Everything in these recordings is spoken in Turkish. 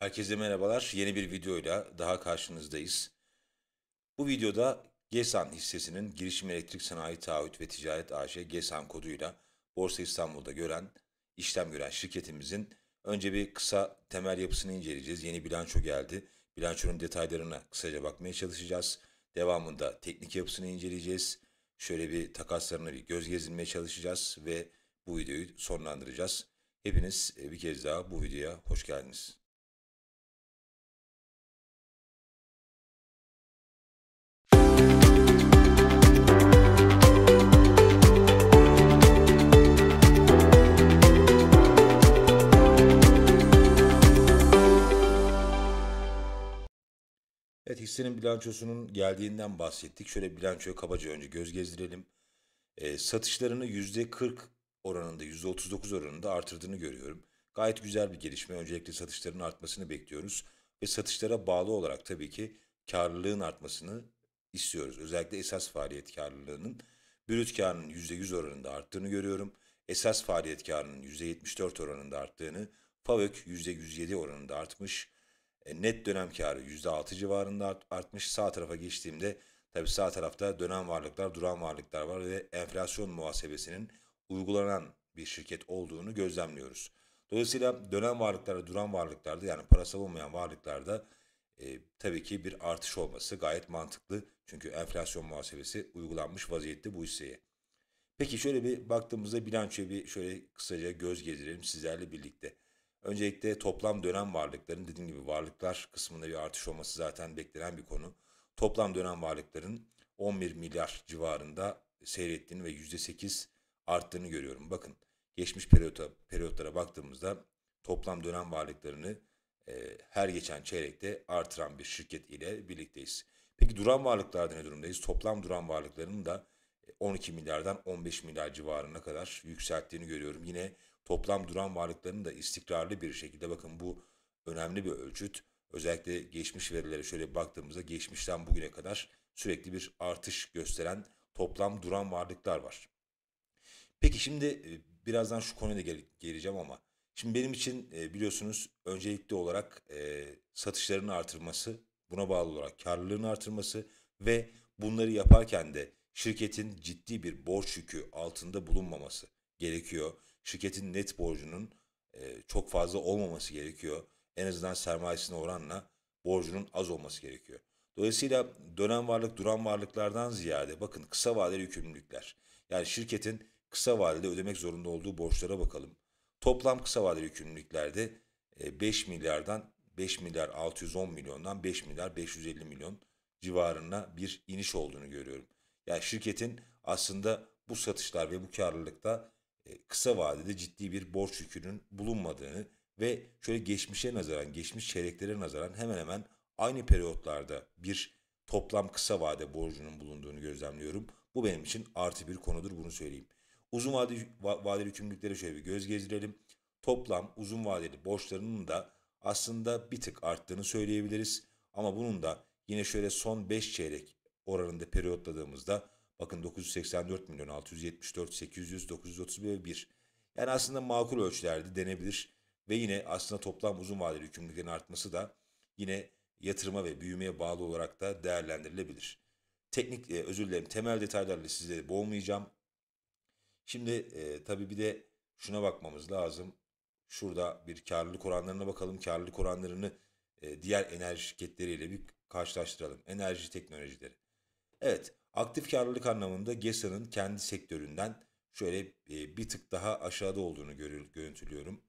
Herkese merhabalar. Yeni bir videoyla daha karşınızdayız. Bu videoda GESAN hissesinin Girişim Elektrik Sanayi Taahhüt ve Ticaret AŞ GESAN koduyla Borsa İstanbul'da gören, işlem gören şirketimizin önce bir kısa temel yapısını inceleyeceğiz. Yeni bilanço geldi. Bilançonun detaylarına kısaca bakmaya çalışacağız. Devamında teknik yapısını inceleyeceğiz. Şöyle bir takaslarına bir göz gezinmeye çalışacağız ve bu videoyu sonlandıracağız. Hepiniz e, bir kez daha bu videoya hoş geldiniz. Evet hissenin bilançosunun geldiğinden bahsettik. Şöyle bilançoya kabaca önce göz gezdirelim. E, satışlarını %40 oranında, %39 oranında artırdığını görüyorum. Gayet güzel bir gelişme. Öncelikle satışların artmasını bekliyoruz. Ve satışlara bağlı olarak tabii ki karlılığın artmasını istiyoruz. Özellikle esas faaliyet karlılığının brüt karının %100 oranında arttığını görüyorum. Esas faaliyet karının %74 oranında arttığını, FAVÖK %107 oranında artmış. E, net dönem karı %6 civarında artmış. Sağ tarafa geçtiğimde tabi sağ tarafta dönem varlıklar, duran varlıklar var ve enflasyon muhasebesinin uygulanan bir şirket olduğunu gözlemliyoruz. Dolayısıyla dönem varlıklarda, duran varlıklarda yani parasal olmayan varlıklarda e, tabii ki bir artış olması gayet mantıklı. Çünkü enflasyon muhasebesi uygulanmış vaziyette bu hisseye. Peki şöyle bir baktığımızda bilançoya bir şöyle kısaca göz gezdirelim sizlerle birlikte. Öncelikle toplam dönem varlıkların dediğim gibi varlıklar kısmında bir artış olması zaten beklenen bir konu. Toplam dönem varlıkların 11 milyar civarında seyrettiğini ve %8 arttığını görüyorum. Bakın geçmiş periyota, periyotlara baktığımızda toplam dönem varlıklarını e, her geçen çeyrekte artıran bir şirket ile birlikteyiz. Peki duran varlıklarda ne durumdayız? Toplam duran varlıklarının da 12 e, milyardan 15 milyar civarına kadar yükselttiğini görüyorum. Yine toplam duran varlıklarını da istikrarlı bir şekilde bakın bu önemli bir ölçüt. Özellikle geçmiş verilere şöyle baktığımızda geçmişten bugüne kadar sürekli bir artış gösteren toplam duran varlıklar var. Peki şimdi e, birazdan şu konuya da geleceğim ama şimdi benim için e, biliyorsunuz öncelikli olarak e, satışların artırması, buna bağlı olarak karlılığın artırması ve bunları yaparken de şirketin ciddi bir borç yükü altında bulunmaması gerekiyor şirketin net borcunun e, çok fazla olmaması gerekiyor. En azından sermayesine oranla borcunun az olması gerekiyor. Dolayısıyla dönem varlık duran varlıklardan ziyade bakın kısa vadeli yükümlülükler. Yani şirketin kısa vadede ödemek zorunda olduğu borçlara bakalım. Toplam kısa vadeli yükümlülüklerde 5 e, milyardan 5 milyar 610 milyondan 5 milyar 550 milyon civarına bir iniş olduğunu görüyorum. Yani şirketin aslında bu satışlar ve bu karlılıkta e, kısa vadede ciddi bir borç yükünün bulunmadığını ve şöyle geçmişe nazaran, geçmiş çeyreklere nazaran hemen hemen aynı periyotlarda bir toplam kısa vade borcunun bulunduğunu gözlemliyorum. Bu benim için artı bir konudur bunu söyleyeyim. Uzun vade vadeli yükümlülüklere şöyle bir göz gezdirelim. Toplam uzun vadeli borçlarının da aslında bir tık arttığını söyleyebiliriz. Ama bunun da yine şöyle son 5 çeyrek oranında periyotladığımızda Bakın 984 milyon 674 800 931 ve 1. Yani aslında makul ölçülerde denebilir ve yine aslında toplam uzun vadeli yükümlülüklerin artması da yine yatırıma ve büyümeye bağlı olarak da değerlendirilebilir. Teknik e, özür dilerim temel detaylarla sizleri boğmayacağım. Şimdi e, tabii bir de şuna bakmamız lazım. Şurada bir karlılık oranlarına bakalım. Karlılık oranlarını e, diğer enerji şirketleriyle bir karşılaştıralım. Enerji teknolojileri. Evet Aktif karlılık anlamında GESA'nın kendi sektöründen şöyle e, bir tık daha aşağıda olduğunu görül, görüntülüyorum.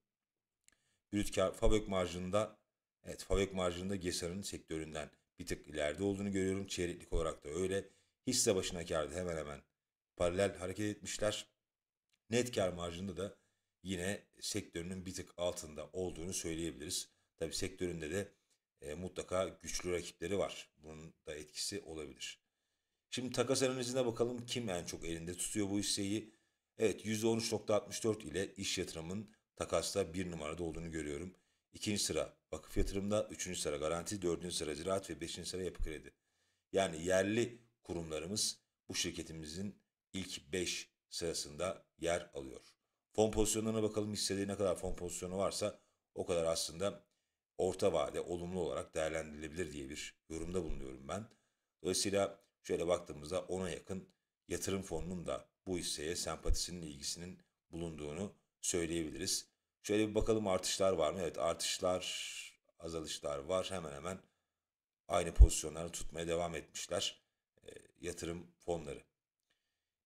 Brüt kar fabrik marjında evet fabrik marjında GESA'nın sektöründen bir tık ileride olduğunu görüyorum. Çeyreklik olarak da öyle. Hisse başına karda hemen hemen paralel hareket etmişler. Net kar marjında da yine sektörünün bir tık altında olduğunu söyleyebiliriz. Tabi sektöründe de e, mutlaka güçlü rakipleri var. Bunun da etkisi olabilir. Şimdi takas analizine bakalım kim en çok elinde tutuyor bu hisseyi. Evet %13.64 ile iş yatırımın takasta bir numarada olduğunu görüyorum. İkinci sıra vakıf yatırımda, üçüncü sıra garanti, dördüncü sıra ziraat ve beşinci sıra yapı kredi. Yani yerli kurumlarımız bu şirketimizin ilk beş sırasında yer alıyor. Fon pozisyonlarına bakalım hissede ne kadar fon pozisyonu varsa o kadar aslında orta vade olumlu olarak değerlendirilebilir diye bir yorumda bulunuyorum ben. Dolayısıyla Şöyle baktığımızda ona yakın yatırım fonunun da bu hisseye sempatisinin ilgisinin bulunduğunu söyleyebiliriz. Şöyle bir bakalım artışlar var mı? Evet artışlar, azalışlar var. Hemen hemen aynı pozisyonları tutmaya devam etmişler e, yatırım fonları.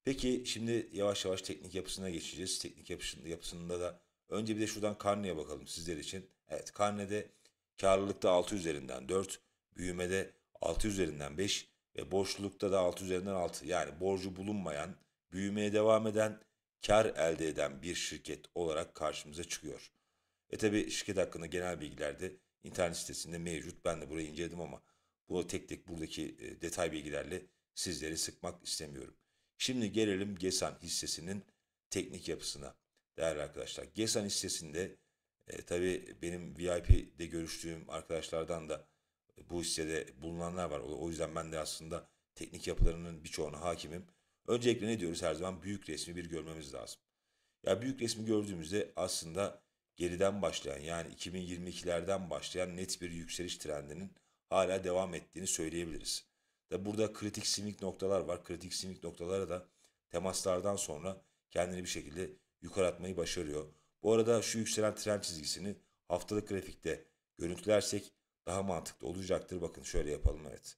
Peki şimdi yavaş yavaş teknik yapısına geçeceğiz. Teknik yapısında, yapısında da önce bir de şuradan karneye bakalım sizler için. Evet karnede karlılıkta 6 üzerinden 4, büyümede 6 üzerinden 5, ve boşlukta da 6 üzerinden 6 yani borcu bulunmayan, büyümeye devam eden, kar elde eden bir şirket olarak karşımıza çıkıyor. E tabi şirket hakkında genel bilgiler de internet sitesinde mevcut. Ben de burayı inceledim ama bu tek tek buradaki e, detay bilgilerle sizleri sıkmak istemiyorum. Şimdi gelelim GESAN hissesinin teknik yapısına. Değerli arkadaşlar, GESAN hissesinde e, tabii benim VIP'de görüştüğüm arkadaşlardan da bu hissede bulunanlar var. O yüzden ben de aslında teknik yapılarının birçoğuna hakimim. Öncelikle ne diyoruz her zaman? Büyük resmi bir görmemiz lazım. Ya büyük resmi gördüğümüzde aslında geriden başlayan yani 2022'lerden başlayan net bir yükseliş trendinin hala devam ettiğini söyleyebiliriz. Da burada kritik simik noktalar var. Kritik simik noktalara da temaslardan sonra kendini bir şekilde yukarı atmayı başarıyor. Bu arada şu yükselen trend çizgisini haftalık grafikte görüntülersek daha mantıklı olacaktır. Bakın şöyle yapalım evet.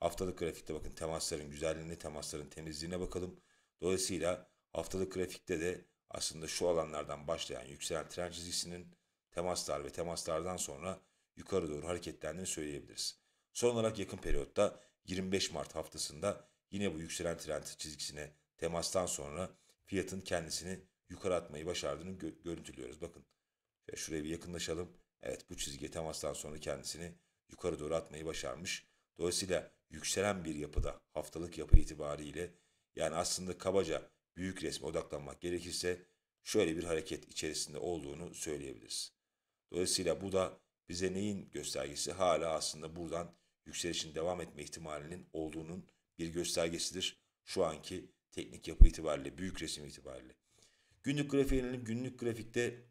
Haftalık grafikte bakın temasların güzelliğine, temasların temizliğine bakalım. Dolayısıyla haftalık grafikte de aslında şu alanlardan başlayan yükselen tren çizgisinin temaslar ve temaslardan sonra yukarı doğru hareketlendiğini söyleyebiliriz. Son olarak yakın periyotta 25 Mart haftasında yine bu yükselen trend çizgisine temastan sonra fiyatın kendisini yukarı atmayı başardığını gö görüntülüyoruz. Bakın şuraya bir yakınlaşalım. Evet bu çizgiye temastan sonra kendisini yukarı doğru atmayı başarmış. Dolayısıyla yükselen bir yapıda haftalık yapı itibariyle yani aslında kabaca büyük resme odaklanmak gerekirse şöyle bir hareket içerisinde olduğunu söyleyebiliriz. Dolayısıyla bu da bize neyin göstergesi? Hala aslında buradan yükselişin devam etme ihtimalinin olduğunun bir göstergesidir. Şu anki teknik yapı itibariyle, büyük resim itibariyle. Günlük grafiğe Günlük grafikte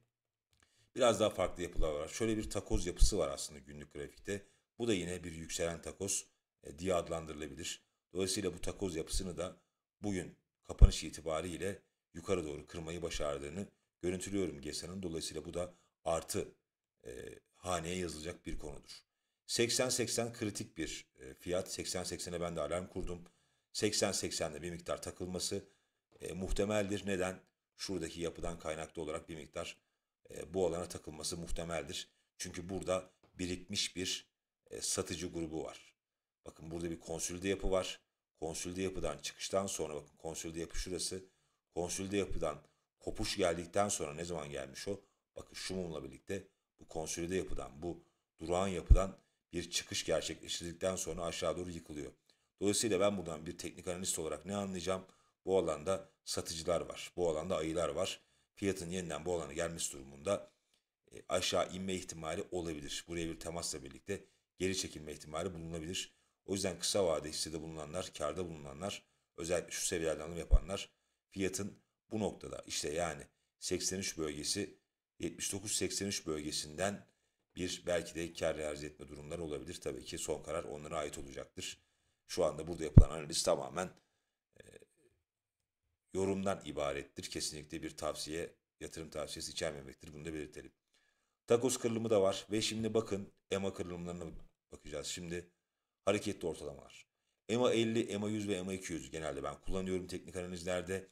Biraz daha farklı yapılar var. Şöyle bir takoz yapısı var aslında günlük grafikte. Bu da yine bir yükselen takoz e, diye adlandırılabilir. Dolayısıyla bu takoz yapısını da bugün kapanış itibariyle yukarı doğru kırmayı başardığını görüntülüyorum GESA'nın. Dolayısıyla bu da artı e, haneye yazılacak bir konudur. 80-80 kritik bir e, fiyat. 80-80'e ben de alarm kurdum. 80-80'de bir miktar takılması e, muhtemeldir. Neden? Şuradaki yapıdan kaynaklı olarak bir miktar e, bu alana takılması muhtemeldir. Çünkü burada birikmiş bir e, satıcı grubu var. Bakın burada bir konsülde yapı var. Konsülde yapıdan çıkıştan sonra bakın konsülde yapı şurası. Konsülde yapıdan kopuş geldikten sonra ne zaman gelmiş o? Bakın şu mumla birlikte bu konsülde yapıdan bu durağan yapıdan bir çıkış gerçekleştirdikten sonra aşağı doğru yıkılıyor. Dolayısıyla ben buradan bir teknik analist olarak ne anlayacağım? Bu alanda satıcılar var. Bu alanda ayılar var fiyatın yeniden bu alana gelmiş durumunda e, aşağı inme ihtimali olabilir. Buraya bir temasla birlikte geri çekilme ihtimali bulunabilir. O yüzden kısa vade hissede bulunanlar, karda bulunanlar, özellikle şu seviyelerde alım yapanlar fiyatın bu noktada işte yani 83 bölgesi 79-83 bölgesinden bir belki de kar realize etme durumları olabilir. Tabii ki son karar onlara ait olacaktır. Şu anda burada yapılan analiz tamamen yorumdan ibarettir. Kesinlikle bir tavsiye, yatırım tavsiyesi içermemektir. Bunu da belirtelim. Takos kırılımı da var ve şimdi bakın EMA kırılımlarına bakacağız. Şimdi hareketli ortalamalar. EMA 50, EMA 100 ve EMA 200 genelde ben kullanıyorum teknik analizlerde.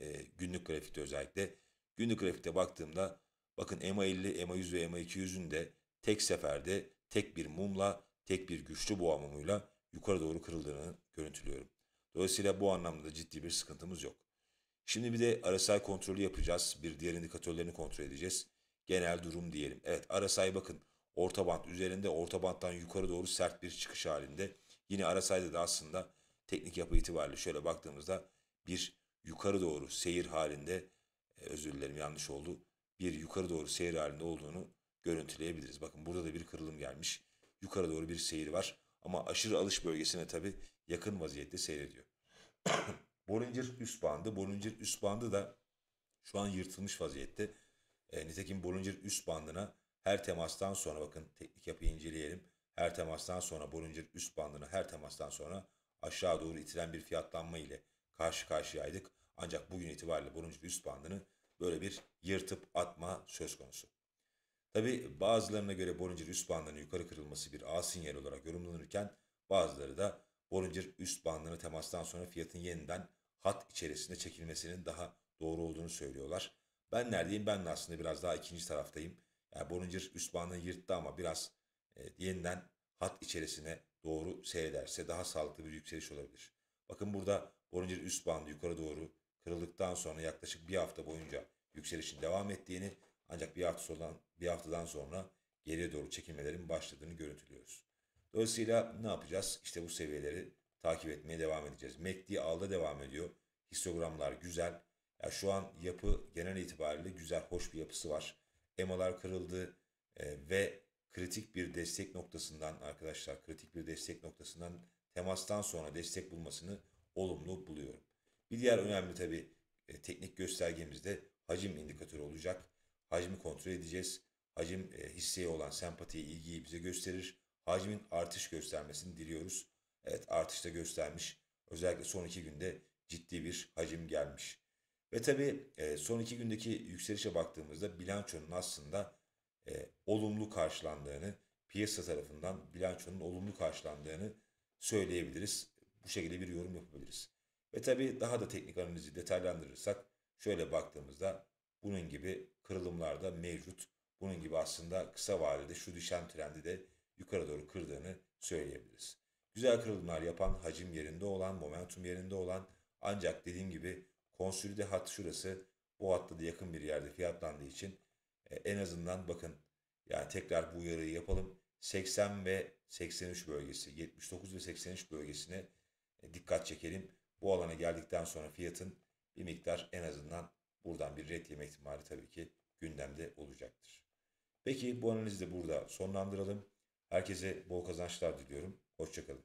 E, günlük grafikte özellikle. Günlük grafikte baktığımda bakın EMA 50, EMA 100 ve EMA 200'ün de tek seferde tek bir mumla, tek bir güçlü boğa mumuyla yukarı doğru kırıldığını görüntülüyorum. Dolayısıyla bu anlamda ciddi bir sıkıntımız yok. Şimdi bir de RSI kontrolü yapacağız. Bir diğer indikatörlerini kontrol edeceğiz. Genel durum diyelim. Evet RSI bakın orta band üzerinde orta banttan yukarı doğru sert bir çıkış halinde. Yine RSI'de da aslında teknik yapı itibariyle şöyle baktığımızda bir yukarı doğru seyir halinde e, özür dilerim yanlış oldu. Bir yukarı doğru seyir halinde olduğunu görüntüleyebiliriz. Bakın burada da bir kırılım gelmiş. Yukarı doğru bir seyir var ama aşırı alış bölgesine tabii yakın vaziyette seyrediyor. Bollinger üst bandı. Bollinger üst bandı da şu an yırtılmış vaziyette. E, nitekim Bollinger üst bandına her temastan sonra bakın teknik yapıyı inceleyelim. Her temastan sonra Bollinger üst bandına her temastan sonra aşağı doğru itilen bir fiyatlanma ile karşı karşıyaydık. Ancak bugün itibariyle Bollinger üst bandını böyle bir yırtıp atma söz konusu. Tabi bazılarına göre Bollinger üst bandının yukarı kırılması bir A sinyal olarak yorumlanırken bazıları da Bollinger üst bandını temastan sonra fiyatın yeniden hat içerisinde çekilmesinin daha doğru olduğunu söylüyorlar. Ben neredeyim? Ben de aslında biraz daha ikinci taraftayım. Yani Bollinger üst bandını yırttı ama biraz e, yeniden hat içerisine doğru seyrederse daha sağlıklı bir yükseliş olabilir. Bakın burada Boruncir üst bandı yukarı doğru kırıldıktan sonra yaklaşık bir hafta boyunca yükselişin devam ettiğini ancak bir hafta sonra, bir haftadan sonra geriye doğru çekilmelerin başladığını görüntülüyoruz. Dolayısıyla ne yapacağız? İşte bu seviyeleri takip etmeye devam edeceğiz. MACD alda devam ediyor. Histogramlar güzel. Ya şu an yapı genel itibariyle güzel, hoş bir yapısı var. EMA'lar kırıldı e, ve kritik bir destek noktasından arkadaşlar kritik bir destek noktasından temastan sonra destek bulmasını olumlu buluyorum. Bir diğer önemli tabi e, teknik göstergemizde hacim indikatörü olacak. Hacmi kontrol edeceğiz. Hacim e, hisseye olan sempatiyi, ilgiyi bize gösterir. Hacmin artış göstermesini diliyoruz evet artışta göstermiş. Özellikle son iki günde ciddi bir hacim gelmiş. Ve tabii e, son iki gündeki yükselişe baktığımızda bilançonun aslında e, olumlu karşılandığını, piyasa tarafından bilançonun olumlu karşılandığını söyleyebiliriz. Bu şekilde bir yorum yapabiliriz. Ve tabii daha da teknik analizi detaylandırırsak şöyle baktığımızda bunun gibi kırılımlar da mevcut. Bunun gibi aslında kısa vadede şu düşen trendi de yukarı doğru kırdığını söyleyebiliriz. Güzel kırılımlar yapan, hacim yerinde olan, momentum yerinde olan ancak dediğim gibi konsolide hat şurası bu hatta da yakın bir yerde fiyatlandığı için e, en azından bakın yani tekrar bu uyarıyı yapalım. 80 ve 83 bölgesi, 79 ve 83 bölgesine e, dikkat çekelim. Bu alana geldikten sonra fiyatın bir miktar en azından buradan bir red yeme ihtimali tabii ki gündemde olacaktır. Peki bu analizi de burada sonlandıralım. Herkese bol kazançlar diliyorum. Hoşçakalın.